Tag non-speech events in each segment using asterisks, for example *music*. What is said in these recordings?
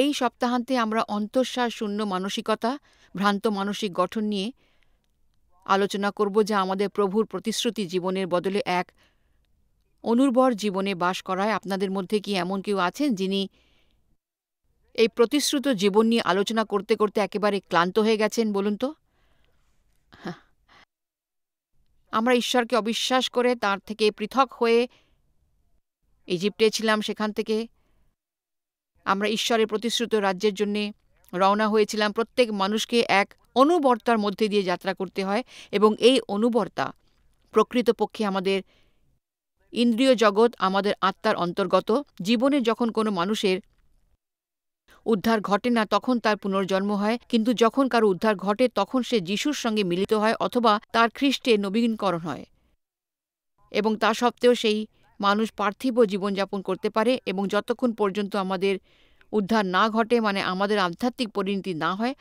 এই সপ্তাহান্তে আমরা অন্তঃসার শূন্য মানসিকতা ভ্রান্ত মানসিক গঠন নিয়ে আলোচনা করব যা আমাদের প্রভুর প্রতিশ্রুতি জীবনের বদলে এক অনুর্বর জীবনে বাস করায় আপনাদের মধ্যে কি এমন কেউ আছেন যিনি এই প্রতিশ্রুত জীবন নিয়ে আলোচনা করতে করতে একেবারে ক্লান্ত হয়ে গেছেন বলুন তো আমরা ঈশ্বরকে অবিশ্বাস করে তার থেকে পৃথক হয়ে ইজিপ্টে ছিলাম সেখান থেকে আমরা ঈশ্বরের প্রতিশ্রুত রাজ্যের জন্যে রওনা হয়েছিলাম প্রত্যেক মানুষকে এক অনুবর্তার মধ্যে দিয়ে যাত্রা করতে হয় এবং এই অনুবর্তা প্রকৃতপক্ষে আমাদের ইন্দ্রিয় জগৎ আমাদের আত্মার অন্তর্গত জীবনে যখন কোনো মানুষের উদ্ধার ঘটে না তখন তার পুনর্জন্ম হয় কিন্তু যখন কারো উদ্ধার ঘটে তখন সে যিশুর সঙ্গে মিলিত হয় অথবা তার খ্রিস্টে নবীনকরণ হয় এবং তা সত্ত্বেও সেই মানুষ পার্থিব জীবনযাপন করতে পারে এবং যতক্ষণ পর্যন্ত আমাদের উদ্ধার না ঘটে মানে আমাদের আধ্যাত্মিক পরিণতি না হয়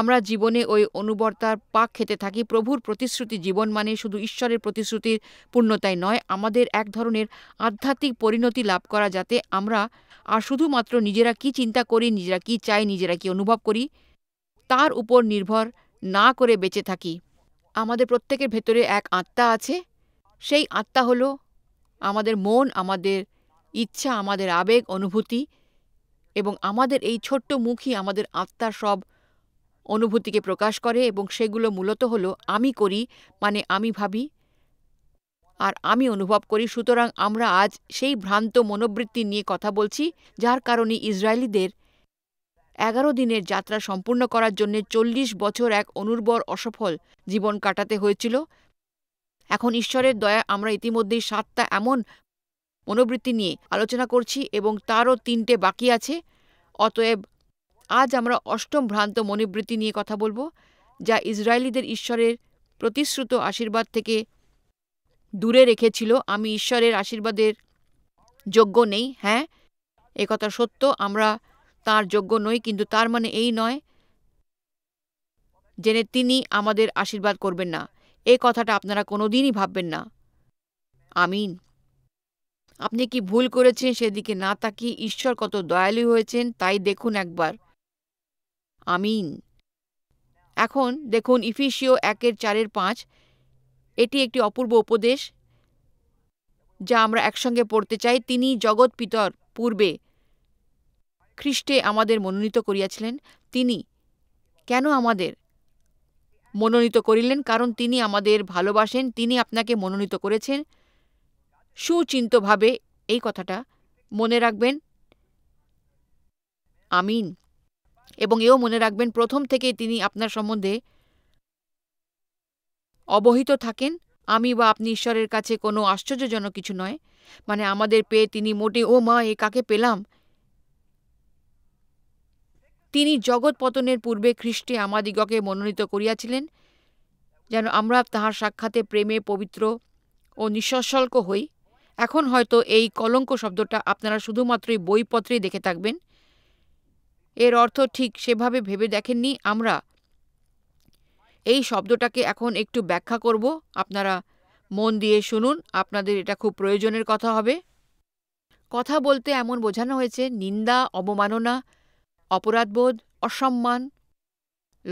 আমরা জীবনে ওই অনুবর্তার পাক খেতে থাকি প্রভুর প্রতিশ্রুতি জীবন মানে শুধু ঈশ্বরের প্রতিশ্রুতির পূর্ণতাই নয় আমাদের এক ধরনের আধ্যাত্মিক পরিণতি লাভ করা যাতে আমরা আর শুধুমাত্র নিজেরা কি চিন্তা করি নিজেরা কি চাই নিজেরা কি অনুভব করি তার উপর নির্ভর না করে বেঁচে থাকি আমাদের প্রত্যেকের ভেতরে এক আত্মা আছে সেই আত্মা হলো আমাদের মন আমাদের ইচ্ছা আমাদের আবেগ অনুভূতি এবং আমাদের এই ছোট্ট মুখই আমাদের আত্মার সব অনুভূতিকে প্রকাশ করে এবং সেগুলো মূলত হল আমি করি মানে আমি ভাবি আর আমি অনুভব করি সুতরাং আমরা আজ সেই ভ্রান্ত মনোবৃত্তি নিয়ে কথা বলছি যার কারণে ইসরায়েলিদের এগারো দিনের যাত্রা সম্পূর্ণ করার জন্য চল্লিশ বছর এক অনুর্বর অসফল জীবন কাটাতে হয়েছিল এখন ঈশ্বরের দয়া আমরা ইতিমধ্যেই সাতটা এমন মনোবৃত্তি নিয়ে আলোচনা করছি এবং তারও তিনটে বাকি আছে অতএব আজ আমরা অষ্টম ভ্রান্ত মনোবৃত্তি নিয়ে কথা বলবো যা ইসরায়েলিদের ঈশ্বরের প্রতিশ্রুত আশীর্বাদ থেকে দূরে রেখেছিল আমি ঈশ্বরের আশীর্বাদের যোগ্য নেই হ্যাঁ একথা সত্য আমরা তার যোগ্য নই কিন্তু তার মানে এই নয় জেনে তিনি আমাদের আশীর্বাদ করবেন না এ কথাটা আপনারা কোনোদিনই ভাববেন না আমিন আপনি কি ভুল করেছেন সেদিকে না তাকিয়ে ঈশ্বর কত দয়ালু হয়েছেন তাই দেখুন একবার আমিন এখন দেখুন ইফিসিও একের চারের পাঁচ এটি একটি অপূর্ব উপদেশ যা আমরা একসঙ্গে পড়তে চাই তিনি জগৎ পিতর পূর্বে খ্রিস্টে আমাদের মনোনীত করিয়াছিলেন তিনি কেন আমাদের মনোনীত করিলেন কারণ তিনি আমাদের ভালোবাসেন তিনি আপনাকে মনোনীত করেছেন সুচিন্তভাবে এই কথাটা মনে রাখবেন আমিন এবং এও মনে রাখবেন প্রথম থেকে তিনি আপনার সম্বন্ধে অবহিত থাকেন আমি বা আপনি ঈশ্বরের কাছে কোনো আশ্চর্যজনক কিছু নয় মানে আমাদের পেয়ে তিনি মোটে ও মা এ কাকে পেলাম তিনি জগৎ পতনের পূর্বে খ্রিস্টে আমাদিগকে মনোনীত করিয়াছিলেন যেন আমরা তাহার সাক্ষাতে প্রেমে পবিত্র ও নিঃশ্বল্ক হই এখন হয়তো এই কলঙ্ক শব্দটা আপনারা শুধুমাত্রই বইপত্রেই দেখে থাকবেন এর অর্থ ঠিক সেভাবে ভেবে দেখেননি আমরা এই শব্দটাকে এখন একটু ব্যাখ্যা করব আপনারা মন দিয়ে শুনুন আপনাদের এটা খুব প্রয়োজনের কথা হবে কথা বলতে এমন বোঝানো হয়েছে নিন্দা অবমাননা অপরাধবোধ অসম্মান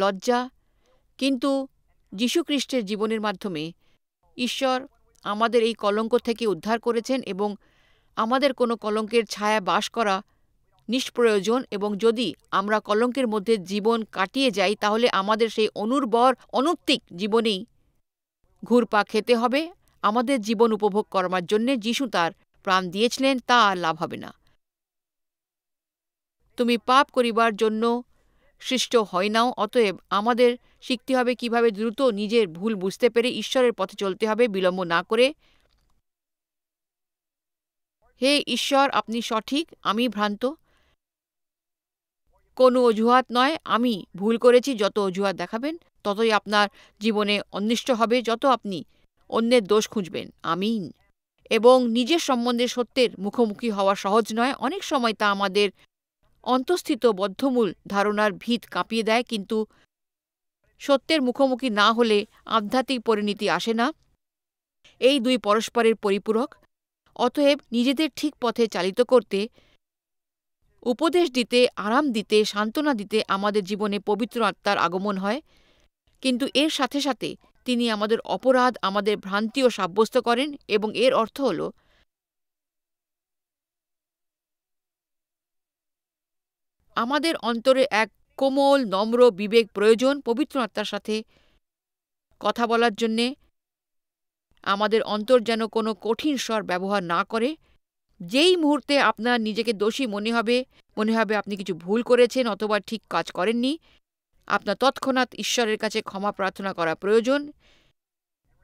লজ্জা কিন্তু যীশুখ্রিস্টের জীবনের মাধ্যমে ঈশ্বর আমাদের এই কলঙ্ক থেকে উদ্ধার করেছেন এবং আমাদের কোনো কলঙ্কের ছায়া বাস করা নিষ্প্রয়োজন এবং যদি আমরা কলঙ্কের মধ্যে জীবন কাটিয়ে যাই তাহলে আমাদের সেই অনুর্বর অনুত্তিক জীবনেই ঘুরপা খেতে হবে আমাদের জীবন উপভোগ করবার জন্যে যিশু তার প্রাণ দিয়েছিলেন তা আর লাভ হবে না তুমি পাপ করিবার জন্য সৃষ্ট হয় নাও অতএব আমাদের শিখতে হবে কিভাবে দ্রুত নিজের ভুল বুঝতে পেরে ঈশ্বরের পথে চলতে হবে বিলম্ব না করে হে ঈশ্বর আপনি সঠিক আমি ভ্রান্ত কোনো অজুহাত নয় আমি ভুল করেছি যত অজুহাত দেখাবেন ততই আপনার জীবনে অনিষ্ট হবে যত আপনি অন্যের দোষ খুঁজবেন আমিন এবং নিজের সম্বন্ধে সত্যের মুখোমুখি হওয়া সহজ নয় অনেক সময় তা আমাদের অন্তঃস্থিত বদ্ধমূল ধারণার ভিত কাঁপিয়ে দেয় কিন্তু সত্যের মুখোমুখি না হলে আধ্যাত্মিক পরিণতি আসে না এই দুই পরস্পরের পরিপূরক অতএব নিজেদের ঠিক পথে চালিত করতে উপদেশ দিতে আরাম দিতে সান্ত্বনা দিতে আমাদের জীবনে পবিত্র আত্মার আগমন হয় কিন্তু এর সাথে সাথে তিনি আমাদের অপরাধ আমাদের ভ্রান্তিও সাব্যস্ত করেন এবং এর অর্থ হল আমাদের অন্তরে এক কোমল নম্র বিবেক প্রয়োজন পবিত্র আত্মার সাথে কথা বলার জন্যে আমাদের অন্তর যেন কোনো কঠিন স্বর ব্যবহার না করে যেই মুহূর্তে আপনার নিজেকে দোষী মনে হবে মনে হবে আপনি কিছু ভুল করেছেন অথবা ঠিক কাজ করেননি আপনার তৎক্ষণাৎ ঈশ্বরের কাছে ক্ষমা প্রার্থনা করা প্রয়োজন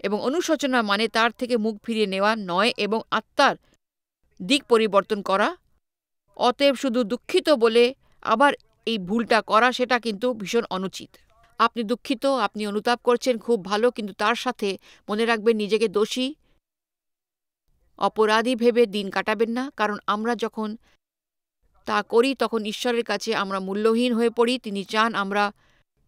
এবং অনুশোচনা মানে তার থেকে মুখ ফিরিয়ে নেওয়া নয় এবং আত্মার দিক পরিবর্তন করা অতএব শুধু দুঃখিত বলে আবার এই ভুলটা করা সেটা কিন্তু ভীষণ অনুচিত আপনি দুঃখিত আপনি অনুতাপ করছেন খুব ভালো কিন্তু তার সাথে মনে রাখবেন নিজেকে দোষী অপরাধী ভেবে দিন কাটাবেন না কারণ আমরা যখন তা করি তখন ঈশ্বরের কাছে আমরা মূল্যহীন হয়ে পড়ি তিনি চান আমরা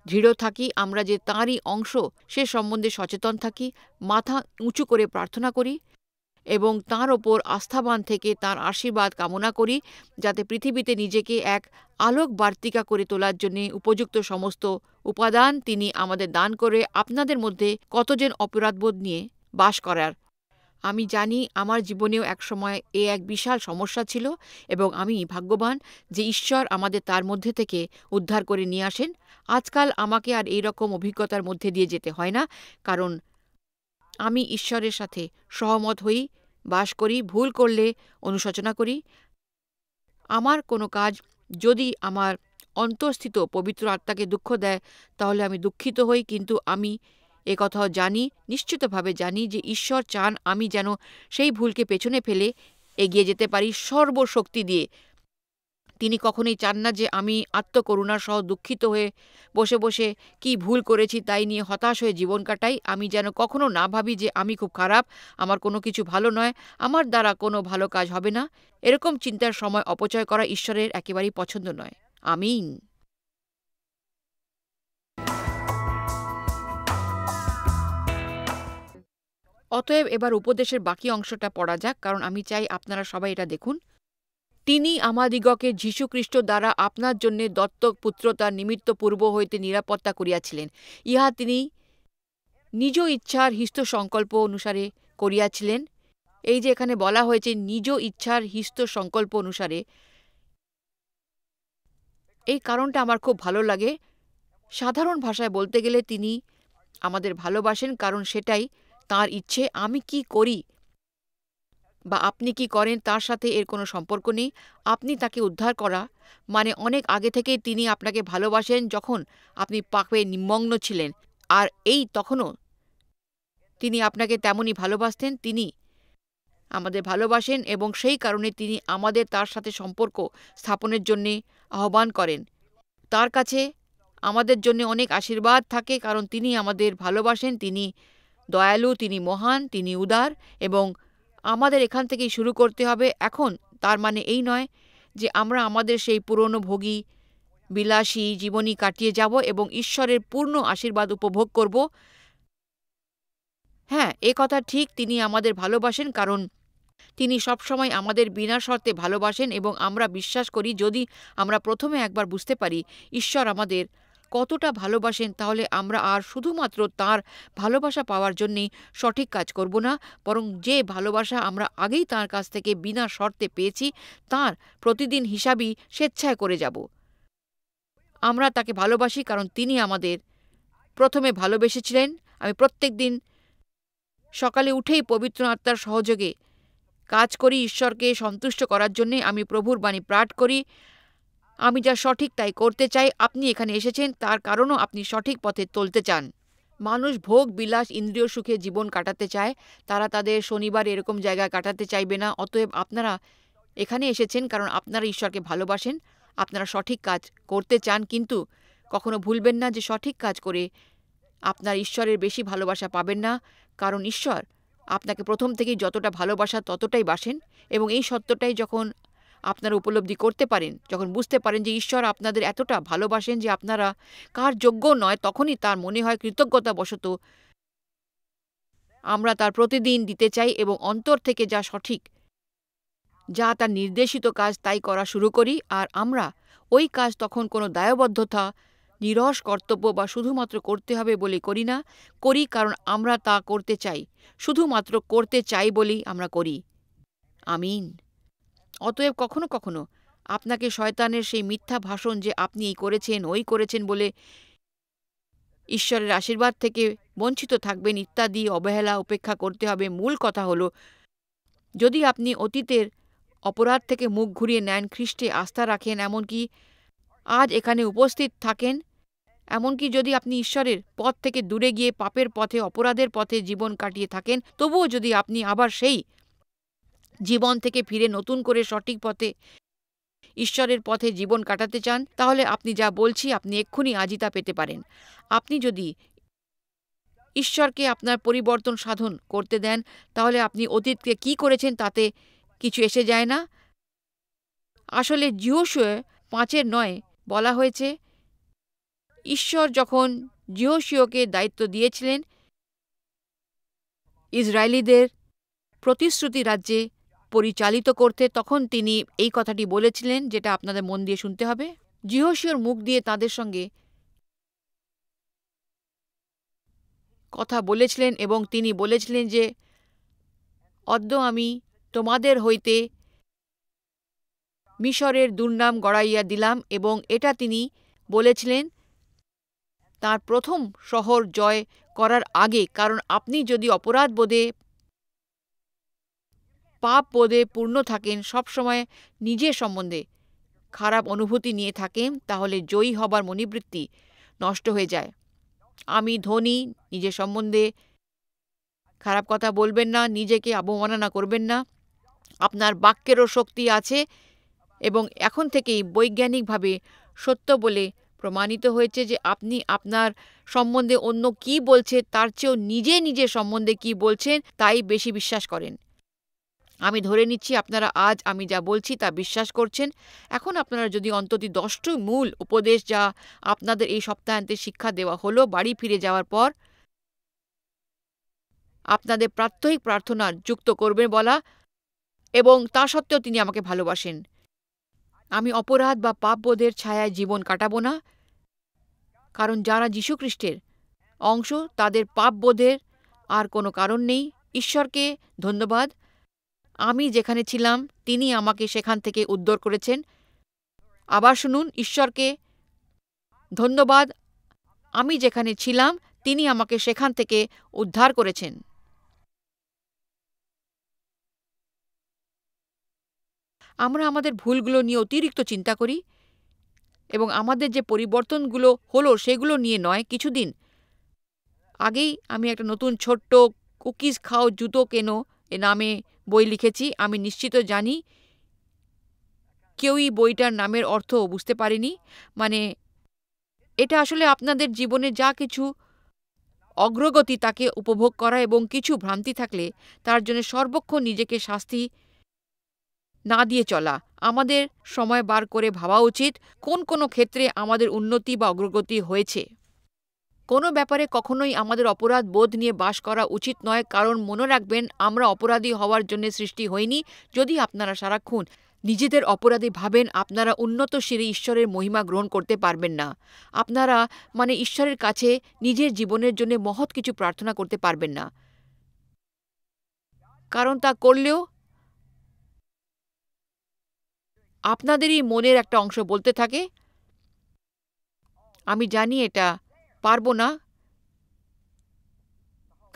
দৃঢ় থাকি আমরা যে তাঁরই অংশ সে সম্বন্ধে সচেতন থাকি মাথা উঁচু করে প্রার্থনা করি এবং তাঁর ওপর আস্থাবান থেকে তাঁর আশীর্বাদ কামনা করি যাতে পৃথিবীতে নিজেকে এক আলোক বার্তিকা করে তোলার জন্য উপযুক্ত সমস্ত উপাদান তিনি আমাদের দান করে আপনাদের মধ্যে কতজন অপরাধবোধ নিয়ে বাস করার আমি জানি আমার জীবনেও একসময় এ এক বিশাল সমস্যা ছিল এবং আমি ভাগ্যবান যে ঈশ্বর আমাদের তার মধ্যে থেকে উদ্ধার করে নিয়ে আসেন আজকাল আমাকে আর এই রকম অভিজ্ঞতার মধ্যে দিয়ে যেতে হয় না কারণ আমি ঈশ্বরের সাথে সহমত হই বাস করি ভুল করলে অনুশোচনা করি আমার কোনো কাজ যদি আমার অন্তঃস্থিত পবিত্র আত্মাকে দুঃখ দেয় তাহলে আমি দুঃখিত হই কিন্তু আমি এ কথাও জানি নিশ্চিতভাবে জানি যে ঈশ্বর চান আমি যেন সেই ভুলকে পেছনে ফেলে এগিয়ে যেতে পারি সর্বশক্তি দিয়ে তিনি কখনোই চান না যে আমি আত্মকরুণার সহ দুঃখিত হয়ে বসে বসে কি ভুল করেছি তাই নিয়ে হতাশ হয়ে জীবন কাটাই আমি যেন কখনো না ভাবি যে আমি খুব খারাপ আমার কোনো কিছু ভালো নয় আমার দ্বারা কোনো ভালো কাজ হবে না এরকম চিন্তার সময় অপচয় করা ঈশ্বরের একেবারেই পছন্দ নয় আমি অতএব এবার উপদেশের বাকি অংশটা পড়া যাক কারণ আমি চাই আপনারা সবাই এটা দেখুন তিনি আমাদিগকে যীশুখ্রিস্ট দ্বারা আপনার জন্যে দত্তক পুত্রতার নিমিত্ত পূর্ব হইতে নিরাপত্তা করিয়াছিলেন ইহা তিনি নিজ ইচ্ছার হিস্ত সংকল্প অনুসারে করিয়াছিলেন এই যে এখানে বলা হয়েছে নিজ ইচ্ছার হিস্ত সংকল্প অনুসারে এই কারণটা আমার খুব ভালো লাগে সাধারণ ভাষায় বলতে গেলে তিনি আমাদের ভালোবাসেন কারণ সেটাই তার ইচ্ছে আমি কি করি বা আপনি কি করেন তার সাথে এর কোনো সম্পর্ক নেই আপনি তাকে উদ্ধার করা মানে অনেক আগে থেকেই তিনি আপনাকে ভালোবাসেন যখন আপনি পাপে নিমগ্ন ছিলেন আর এই তখনও তিনি আপনাকে তেমনই ভালোবাসতেন তিনি আমাদের ভালোবাসেন এবং সেই কারণে তিনি আমাদের তার সাথে সম্পর্ক স্থাপনের জন্যে আহ্বান করেন তার কাছে আমাদের জন্য অনেক আশীর্বাদ থাকে কারণ তিনি আমাদের ভালোবাসেন তিনি দয়ালু তিনি মহান তিনি উদার এবং আমাদের এখান থেকেই শুরু করতে হবে এখন তার মানে এই নয় যে আমরা আমাদের সেই পুরনো ভোগী বিলাসী জীবনী কাটিয়ে যাব এবং ঈশ্বরের পূর্ণ আশীর্বাদ উপভোগ করব হ্যাঁ এ কথা ঠিক তিনি আমাদের ভালোবাসেন কারণ তিনি সবসময় আমাদের বিনা শর্তে ভালোবাসেন এবং আমরা বিশ্বাস করি যদি আমরা প্রথমে একবার বুঝতে পারি ঈশ্বর আমাদের কতটা ভালোবাসেন তাহলে আমরা আর শুধুমাত্র তার ভালোবাসা পাওয়ার জন্যেই সঠিক কাজ করব না বরং যে ভালোবাসা আমরা আগেই তার কাছ থেকে বিনা শর্তে পেয়েছি তার প্রতিদিন হিসাবই স্বেচ্ছায় করে যাব আমরা তাকে ভালোবাসি কারণ তিনি আমাদের প্রথমে ভালোবেসেছিলেন আমি প্রত্যেক দিন সকালে উঠেই পবিত্র আত্মার সহযোগে কাজ করি ঈশ্বরকে সন্তুষ্ট করার জন্যে আমি প্রভুর বাণী পাঠ করি আমি যা সঠিক তাই করতে চাই আপনি এখানে এসেছেন তার কারণও আপনি সঠিক পথে তুলতে চান মানুষ ভোগ বিলাস ইন্দ্রিয় সুখে জীবন কাটাতে চায় তারা তাদের শনিবার এরকম জায়গায় কাটাতে চাইবে না অতএব আপনারা এখানে এসেছেন কারণ আপনারা ঈশ্বরকে ভালোবাসেন আপনারা সঠিক কাজ করতে চান কিন্তু কখনো ভুলবেন না যে সঠিক কাজ করে আপনার ঈশ্বরের বেশি ভালোবাসা পাবেন না কারণ ঈশ্বর আপনাকে প্রথম থেকেই যতটা ভালোবাসা ততটাই বাসেন এবং এই সত্যটাই যখন আপনারা উপলব্ধি করতে পারেন যখন বুঝতে পারেন যে ঈশ্বর আপনাদের এতটা ভালোবাসেন যে আপনারা কার যোগ্য নয় তখনই তার মনে হয় কৃতজ্ঞতা কৃতজ্ঞতাবশত আমরা তার প্রতিদিন দিতে চাই এবং অন্তর থেকে যা সঠিক যা তার নির্দেশিত কাজ তাই করা শুরু করি আর আমরা ওই কাজ তখন কোনো দায়বদ্ধতা নিরস কর্তব্য বা শুধুমাত্র করতে হবে বলে করি না করি কারণ আমরা তা করতে চাই শুধুমাত্র করতে চাই বলেই আমরা করি আমিন অতএব কখনো কখনো আপনাকে শয়তানের সেই মিথ্যা ভাষণ যে আপনি এই করেছেন ওই করেছেন বলে ঈশ্বরের আশীর্বাদ থেকে বঞ্চিত থাকবেন ইত্যাদি অবহেলা উপেক্ষা করতে হবে মূল কথা হলো যদি আপনি অতীতের অপরাধ থেকে মুখ ঘুরিয়ে নেন খ্রিস্টে আস্থা রাখেন এমনকি আজ এখানে উপস্থিত থাকেন এমনকি যদি আপনি ঈশ্বরের পথ থেকে দূরে গিয়ে পাপের পথে অপরাধের পথে জীবন কাটিয়ে থাকেন তবুও যদি আপনি আবার সেই জীবন থেকে ফিরে নতুন করে সঠিক পথে ঈশ্বরের পথে জীবন কাটাতে চান তাহলে আপনি যা বলছি আপনি এক্ষুনি আজিতা তা পেতে পারেন আপনি যদি ঈশ্বরকে আপনার পরিবর্তন সাধন করতে দেন তাহলে আপনি অতীতকে কি করেছেন তাতে কিছু এসে যায় না আসলে জিওসুয়ে পাঁচের নয় বলা হয়েছে ঈশ্বর যখন জিওসিওকে দায়িত্ব দিয়েছিলেন ইসরায়েলিদের প্রতিশ্রুতি রাজ্যে পরিচালিত করতে তখন তিনি এই কথাটি বলেছিলেন যেটা আপনাদের মন দিয়ে শুনতে হবে জিহসিওর মুখ দিয়ে তাদের সঙ্গে কথা বলেছিলেন এবং তিনি বলেছিলেন যে অদ্য আমি তোমাদের হইতে মিশরের দুর্নাম গড়াইয়া দিলাম এবং এটা তিনি বলেছিলেন তার প্রথম শহর জয় করার আগে কারণ আপনি যদি অপরাধ বোধে পাপ বোধে পূর্ণ থাকেন সবসময় নিজের সম্বন্ধে খারাপ অনুভূতি নিয়ে থাকেন তাহলে জয়ী হবার মনিবৃত্তি নষ্ট হয়ে যায় আমি ধনী নিজের সম্বন্ধে খারাপ কথা বলবেন না নিজেকে অবমাননা করবেন না আপনার বাক্যেরও শক্তি আছে এবং এখন থেকেই বৈজ্ঞানিকভাবে সত্য বলে প্রমাণিত হয়েছে যে আপনি আপনার সম্বন্ধে অন্য কি বলছে তার চেয়েও নিজে নিজের সম্বন্ধে কি বলছেন তাই বেশি বিশ্বাস করেন আমি ধরে নিচ্ছি আপনারা আজ আমি যা বলছি তা বিশ্বাস করছেন এখন আপনারা যদি অন্তত দশটি মূল উপদেশ যা আপনাদের এই সপ্তাহান্তে শিক্ষা দেওয়া হলো বাড়ি ফিরে যাওয়ার পর আপনাদের প্রাত্যহিক প্রার্থনা যুক্ত করবেন বলা এবং তা সত্ত্বেও তিনি আমাকে ভালোবাসেন আমি অপরাধ বা পাপবোধের ছায়ায় জীবন কাটাবো না কারণ যারা যীশুখ্রিস্টের অংশ তাদের পাপবোধের আর কোনো কারণ নেই ঈশ্বরকে ধন্যবাদ আমি যেখানে ছিলাম তিনি আমাকে সেখান থেকে উদ্ধার করেছেন আবার শুনুন ঈশ্বরকে ধন্যবাদ আমি যেখানে ছিলাম তিনি আমাকে সেখান থেকে উদ্ধার করেছেন আমরা আমাদের ভুলগুলো নিয়ে অতিরিক্ত চিন্তা করি এবং আমাদের যে পরিবর্তনগুলো হলো সেগুলো নিয়ে নয় কিছুদিন আগেই আমি একটা নতুন ছোট্ট কুকিজ খাও জুতো কেনো এ নামে বই লিখেছি আমি নিশ্চিত জানি কেউই বইটার নামের অর্থ বুঝতে পারেনি মানে এটা আসলে আপনাদের জীবনে যা কিছু অগ্রগতি তাকে উপভোগ করা এবং কিছু ভ্রান্তি থাকলে তার জন্য সর্বক্ষণ নিজেকে শাস্তি না দিয়ে চলা আমাদের সময় বার করে ভাবা উচিত কোন কোন ক্ষেত্রে আমাদের উন্নতি বা অগ্রগতি হয়েছে কোনো ব্যাপারে কখনোই আমাদের অপরাধ বোধ নিয়ে বাস করা উচিত নয় কারণ মনে রাখবেন আমরা অপরাধী হওয়ার জন্য সৃষ্টি হইনি যদি আপনারা সারাক্ষণ নিজেদের অপরাধী ভাবেন আপনারা উন্নত শিরে ঈশ্বরের মহিমা গ্রহণ করতে পারবেন না আপনারা মানে ঈশ্বরের কাছে নিজের জীবনের জন্য মহৎ কিছু প্রার্থনা করতে পারবেন না কারণ তা করলেও আপনাদেরই মনের একটা অংশ বলতে থাকে আমি জানি এটা পারব না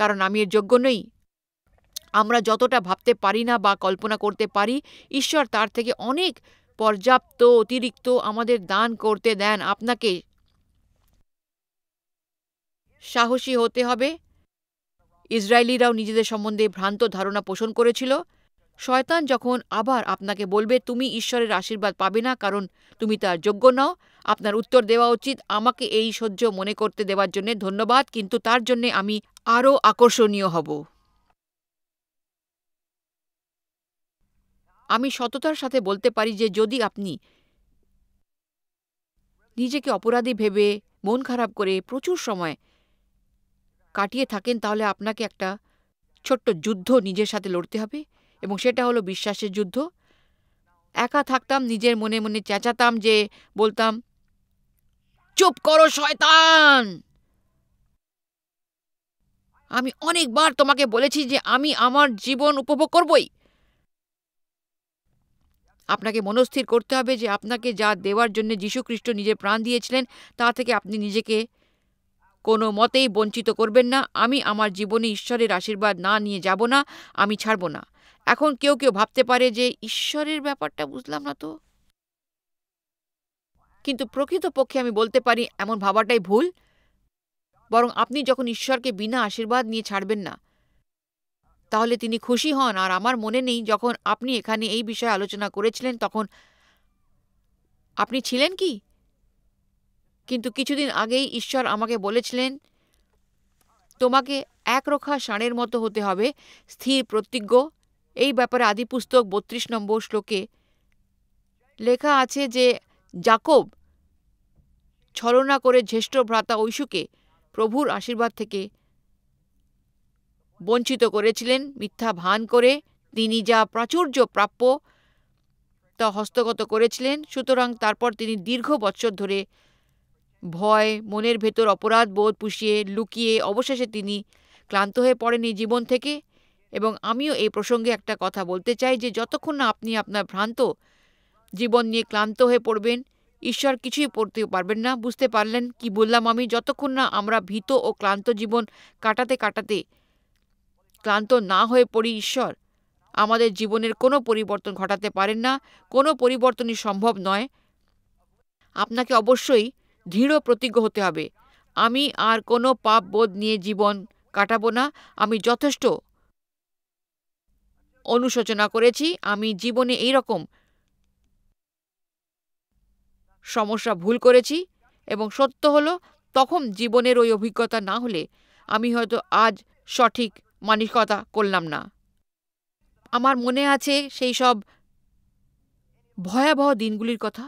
কারণ আমি এর যোগ্য নই আমরা যতটা ভাবতে পারি না বা কল্পনা করতে পারি ঈশ্বর তার থেকে অনেক পর্যাপ্ত অতিরিক্ত আমাদের দান করতে দেন আপনাকে সাহসী হতে হবে ইসরায়েলিরাও নিজেদের সম্বন্ধে ভ্রান্ত ধারণা পোষণ করেছিল শয়তান যখন আবার আপনাকে বলবে তুমি ঈশ্বরের আশীর্বাদ পাবে না কারণ তুমি তার যোগ্য নও আপনার উত্তর দেওয়া উচিত আমাকে এই সহ্য মনে করতে দেওয়ার জন্য ধন্যবাদ কিন্তু তার জন্য আমি আরও আকর্ষণীয় হব আমি সততার সাথে বলতে পারি যে যদি আপনি নিজেকে অপরাধী ভেবে মন খারাপ করে প্রচুর সময় কাটিয়ে থাকেন তাহলে আপনাকে একটা ছোট্ট যুদ্ধ নিজের সাথে লড়তে হবে এবং সেটা হলো বিশ্বাসের যুদ্ধ একা থাকতাম নিজের মনে মনে চেঁচাতাম যে বলতাম চুপ করো শয়তান আমি অনেকবার তোমাকে বলেছি যে আমি আমার জীবন উপভোগ করবই আপনাকে মনস্থির করতে হবে যে আপনাকে যা দেওয়ার জন্য যীশুখ্রিস্ট নিজের প্রাণ দিয়েছিলেন তা থেকে আপনি নিজেকে কোনো মতেই বঞ্চিত করবেন না আমি আমার জীবনে ঈশ্বরের আশীর্বাদ না নিয়ে যাব না আমি ছাড়ব না এখন কেউ কেউ ভাবতে পারে যে ঈশ্বরের ব্যাপারটা বুঝলাম না তো কিন্তু প্রকৃতপক্ষে আমি বলতে পারি এমন ভাবাটাই ভুল বরং আপনি যখন ঈশ্বরকে বিনা আশীর্বাদ নিয়ে ছাড়বেন না তাহলে তিনি খুশি হন আর আমার মনে নেই যখন আপনি এখানে এই বিষয়ে আলোচনা করেছিলেন তখন আপনি ছিলেন কি কিন্তু কিছুদিন আগেই ঈশ্বর আমাকে বলেছিলেন তোমাকে একরক্ষা ষাঁড়ের মতো হতে হবে স্থির প্রতিজ্ঞ এই ব্যাপারে আদিপুস্তক বত্রিশ নম্বর শ্লোকে লেখা আছে যে জাকব ছলনা করে জ্যেষ্ঠ ভ্রাতা ঐশুকে প্রভুর আশীর্বাদ থেকে বঞ্চিত করেছিলেন মিথ্যা ভান করে তিনি যা প্রাচুর্য প্রাপ্য তা হস্তগত করেছিলেন সুতরাং তারপর তিনি দীর্ঘ বছর ধরে ভয় মনের ভেতর অপরাধ বোধ পুষিয়ে লুকিয়ে অবশেষে তিনি ক্লান্ত হয়ে পড়েন এই জীবন থেকে এবং আমিও এই প্রসঙ্গে একটা কথা বলতে চাই যে যতক্ষণ না আপনি আপনার ভ্রান্ত জীবন নিয়ে ক্লান্ত হয়ে পড়বেন ঈশ্বর কিছুই পড়তেও পারবেন না বুঝতে পারলেন কি বললাম আমি যতক্ষণ না আমরা ভীত ও ক্লান্ত জীবন কাটাতে কাটাতে ক্লান্ত না হয়ে পড়ি ঈশ্বর আমাদের জীবনের কোনো পরিবর্তন ঘটাতে পারেন না কোনো পরিবর্তনই সম্ভব নয় আপনাকে অবশ্যই দৃঢ় প্রতিজ্ঞ হতে হবে আমি আর কোনো পাপ বোধ নিয়ে জীবন কাটাবো না আমি যথেষ্ট অনুশোচনা করেছি আমি জীবনে এই রকম সমস্যা ভুল করেছি এবং সত্য হলো তখন জীবনের ওই অভিজ্ঞতা না হলে আমি হয়তো আজ সঠিক মানসিকতা করলাম না আমার মনে আছে সেই সব ভয়াবহ দিনগুলির কথা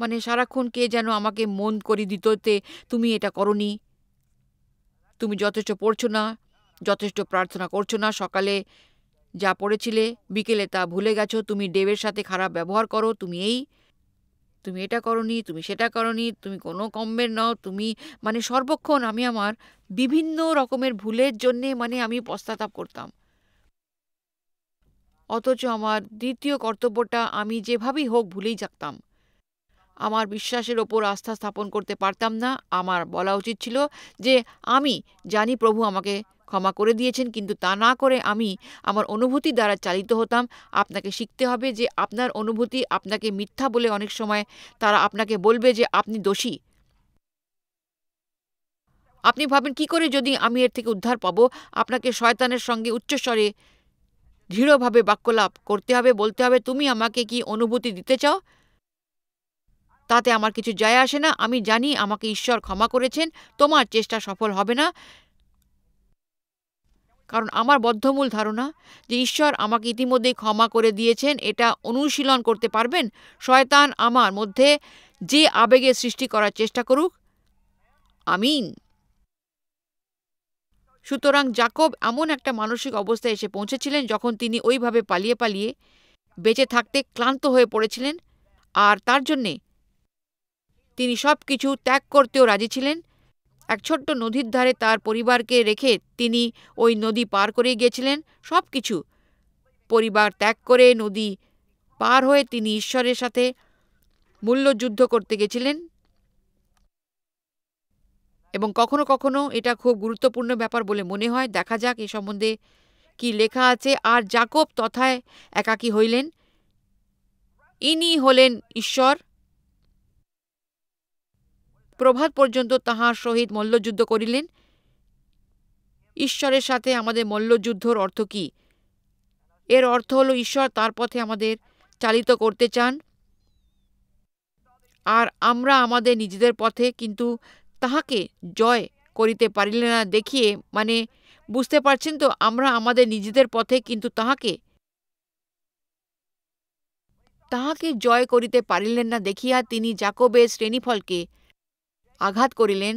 মানে সারাক্ষণ কে যেন আমাকে মন করে দিততে তুমি এটা করনি তুমি যথেষ্ট পড়ছ না যথেষ্ট প্রার্থনা করছো না সকালে যা পড়েছিলে বিকেলে তা ভুলে গেছো তুমি ডেবের সাথে খারাপ ব্যবহার করো তুমি এই তুমি এটা করনি তুমি সেটা করনি তুমি কোনো কম্বের নও তুমি মানে সর্বক্ষণ আমি আমার বিভিন্ন রকমের ভুলের জন্যে মানে আমি পশ্চাতাপ করতাম অথচ আমার দ্বিতীয় কর্তব্যটা আমি যেভাবেই হোক ভুলেই থাকতাম আমার বিশ্বাসের ওপর আস্থা স্থাপন করতে পারতাম না আমার বলা উচিত ছিল যে আমি জানি প্রভু আমাকে ক্ষমা করে দিয়েছেন কিন্তু তা না করে আমি আমার অনুভূতি দ্বারা চালিত হতাম আপনাকে শিখতে হবে যে আপনার অনুভূতি আপনাকে মিথ্যা বলে অনেক সময় তারা আপনাকে বলবে যে আপনি দোষী আপনি ভাবেন কি করে যদি আমি এর থেকে উদ্ধার পাব আপনাকে শয়তানের সঙ্গে উচ্চস্বরে দৃঢ়ভাবে বাক্যলাপ করতে হবে বলতে হবে তুমি আমাকে কি অনুভূতি দিতে চাও তাতে আমার কিছু যায় আসে না আমি জানি আমাকে ঈশ্বর ক্ষমা করেছেন তোমার চেষ্টা সফল হবে না কারণ আমার বদ্ধমূল ধারণা যে ঈশ্বর আমাকে ইতিমধ্যেই ক্ষমা করে দিয়েছেন এটা অনুশীলন করতে পারবেন শয়তান আমার মধ্যে যে আবেগে সৃষ্টি করার চেষ্টা করুক আমিন সুতরাং জাকব এমন একটা মানসিক অবস্থায় এসে পৌঁছেছিলেন যখন তিনি ওইভাবে পালিয়ে পালিয়ে বেঁচে থাকতে ক্লান্ত হয়ে পড়েছিলেন আর তার জন্যে তিনি সব কিছু ত্যাগ করতেও রাজি ছিলেন এক ছোট্ট নদীর ধারে তার পরিবারকে রেখে তিনি ওই নদী পার করে গিয়েছিলেন সব কিছু পরিবার ত্যাগ করে নদী পার হয়ে তিনি ঈশ্বরের সাথে মূল্যযুদ্ধ করতে গেছিলেন এবং কখনো কখনো এটা খুব গুরুত্বপূর্ণ ব্যাপার বলে মনে হয় দেখা যাক এ সম্বন্ধে কি লেখা আছে আর জাকব তথায় একাকী হইলেন ইনি হলেন ঈশ্বর প্রভাত পর্যন্ত তাহার সহিত মল্লযুদ্ধ করিলেন ঈশ্বরের সাথে আমাদের মল্লযুদ্ধর অর্থ কি এর অর্থ হল ঈশ্বর তার পথে আমাদের চালিত করতে চান আর আমরা আমাদের নিজেদের পথে কিন্তু তাহাকে জয় করিতে পারিলে না দেখিয়ে মানে বুঝতে পারছেন তো আমরা আমাদের নিজেদের পথে কিন্তু তাহাকে তাহাকে জয় করিতে পারিলেন না দেখিয়া তিনি জাকবের শ্রেণীফলকে আঘাত করিলেন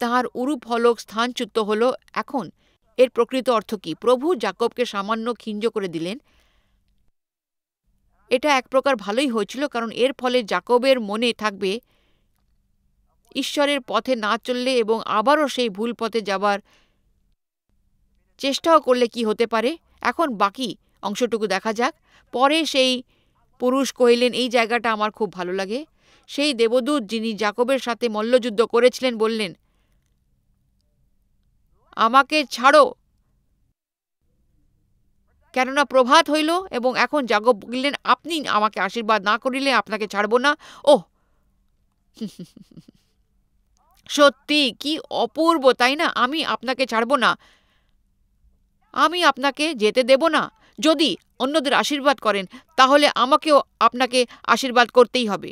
তাহার হলক স্থানচ্যুত হল এখন এর প্রকৃত অর্থ কি প্রভু জাকবকে সামান্য খিঞ্জ করে দিলেন এটা এক প্রকার ভালোই হয়েছিল কারণ এর ফলে জাকবের মনে থাকবে ঈশ্বরের পথে না চললে এবং আবারও সেই ভুল পথে যাবার চেষ্টাও করলে কি হতে পারে এখন বাকি অংশটুকু দেখা যাক পরে সেই পুরুষ কহিলেন এই জায়গাটা আমার খুব ভালো লাগে সেই দেবদূত যিনি জাকবের সাথে মল্লযুদ্ধ করেছিলেন বললেন আমাকে ছাড়ো কেননা প্রভাত হইল এবং এখন জাগব বলিলেন আপনি আমাকে আশীর্বাদ না করিলে আপনাকে ছাড়ব না ও *laughs* সত্যি কি অপূর্ব তাই না আমি আপনাকে ছাড়ব না আমি আপনাকে যেতে দেব না যদি অন্যদের আশীর্বাদ করেন তাহলে আমাকেও আপনাকে আশীর্বাদ করতেই হবে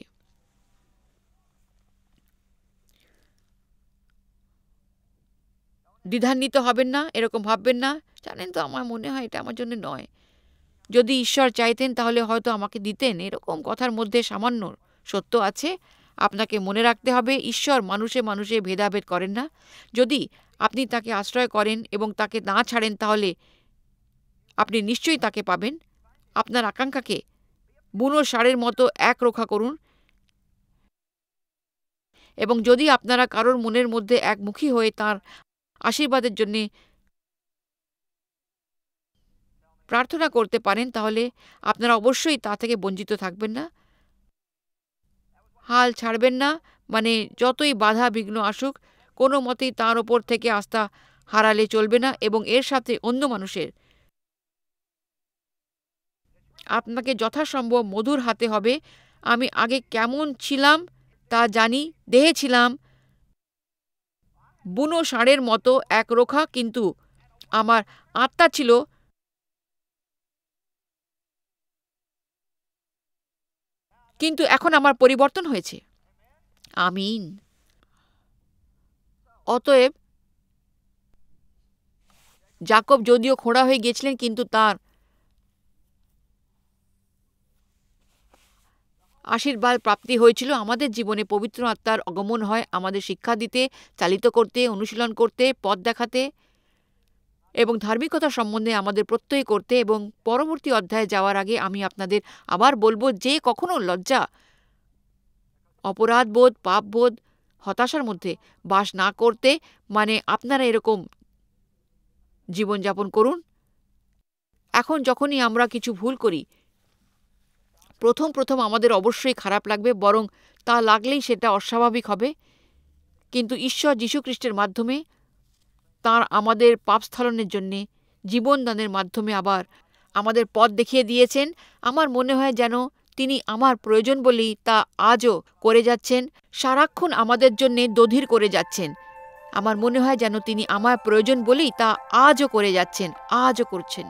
দ্বিধান্বিত হবেন না এরকম ভাববেন না জানেন তো আমার মনে হয় এটা আমার জন্য নয় যদি ঈশ্বর চাইতেন তাহলে হয়তো আমাকে দিতেন এরকম কথার মধ্যে সামান্য সত্য আছে আপনাকে মনে রাখতে হবে ঈশ্বর মানুষে মানুষে ভেদাভেদ করেন না যদি আপনি তাকে আশ্রয় করেন এবং তাকে না ছাড়েন তাহলে আপনি নিশ্চয়ই তাকে পাবেন আপনার আকাঙ্ক্ষাকে বুনো সারের মতো এক রক্ষা করুন এবং যদি আপনারা কারোর মনের মধ্যে একমুখী হয়ে তার আশীর্বাদের জন্যে প্রার্থনা করতে পারেন তাহলে আপনারা অবশ্যই তা থেকে বঞ্চিত থাকবেন না হাল ছাড়বেন না মানে যতই বাধা বিঘ্ন আসুক কোনো মতেই তাঁর ওপর থেকে আস্থা হারালে চলবে না এবং এর সাথে অন্য মানুষের আপনাকে যথাসম্ভব মধুর হাতে হবে আমি আগে কেমন ছিলাম তা জানি দেহে ছিলাম বুনো ষাঁড়ের মতো এক রোখা কিন্তু আমার আত্মা ছিল কিন্তু এখন আমার পরিবর্তন হয়েছে আমিন অতএব জাকব যদিও খোঁড়া হয়ে গিয়েছিলেন কিন্তু তার আশীর্বাদ প্রাপ্তি হয়েছিল আমাদের জীবনে পবিত্র আত্মার আগমন হয় আমাদের শিক্ষা দিতে চালিত করতে অনুশীলন করতে পথ দেখাতে এবং ধার্মিকতা সম্বন্ধে আমাদের প্রত্যয় করতে এবং পরবর্তী অধ্যায়ে যাওয়ার আগে আমি আপনাদের আবার বলবো যে কখনো লজ্জা অপরাধবোধ পাপবোধ হতাশার মধ্যে বাস না করতে মানে আপনারা এরকম জীবনযাপন করুন এখন যখনই আমরা কিছু ভুল করি প্রথম প্রথম আমাদের অবশ্যই খারাপ লাগবে বরং তা লাগলেই সেটা অস্বাভাবিক হবে কিন্তু ঈশ্বর যীশুখ্রিস্টের মাধ্যমে তার আমাদের পাপ স্থলনের জন্যে জীবনদানের মাধ্যমে আবার আমাদের পথ দেখিয়ে দিয়েছেন আমার মনে হয় যেন তিনি আমার প্রয়োজন বলেই তা আজও করে যাচ্ছেন সারাক্ষণ আমাদের জন্যে দধির করে যাচ্ছেন আমার মনে হয় যেন তিনি আমার প্রয়োজন বলেই তা আজও করে যাচ্ছেন আজও করছেন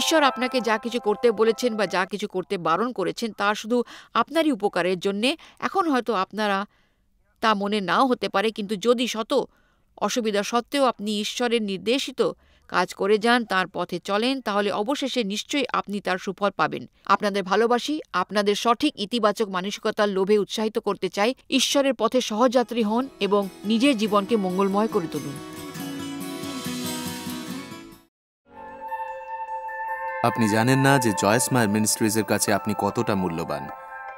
ঈশ্বর আপনাকে যা কিছু করতে বলেছেন বা যা কিছু করতে বারণ করেছেন তা শুধু আপনারই উপকারের জন্যে এখন হয়তো আপনারা তা মনে নাও হতে পারে কিন্তু যদি শত অসুবিধা সত্ত্বেও আপনি ঈশ্বরের নির্দেশিত কাজ করে যান তার পথে চলেন তাহলে অবশেষে নিশ্চয়ই আপনি তার সুফল পাবেন আপনাদের ভালোবাসি আপনাদের সঠিক ইতিবাচক মানসিকতার লোভে উৎসাহিত করতে চাই ঈশ্বরের পথে সহযাত্রী হন এবং নিজের জীবনকে মঙ্গলময় করে তুলুন আপনি জানেন না যে জয়েস মায়ের মিনিস্ট্রিজের কাছে আপনি কতটা মূল্যবান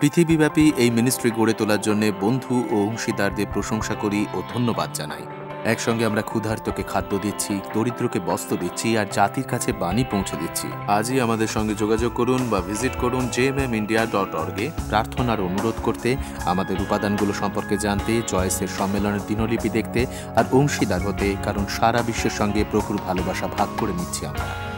পৃথিবীব্যাপী এই মিনিস্ট্রি গড়ে তোলার জন্য বন্ধু ও অংশীদারদের প্রশংসা করি ও ধন্যবাদ জানাই একসঙ্গে আমরা ক্ষুধার্তকে খাদ্য দিচ্ছি দরিদ্রকে বস্ত্র দিচ্ছি আর জাতির কাছে বাণী পৌঁছে দিচ্ছি আজই আমাদের সঙ্গে যোগাযোগ করুন বা ভিজিট করুন এম ইন্ডিয়া ডট অর্গে প্রার্থনার অনুরোধ করতে আমাদের উপাদানগুলো সম্পর্কে জানতে জয়েসের সম্মেলনের দিনলিপি দেখতে আর অংশীদার হতে কারণ সারা বিশ্বের সঙ্গে প্রখুর ভালোবাসা ভাগ করে নিচ্ছি আমরা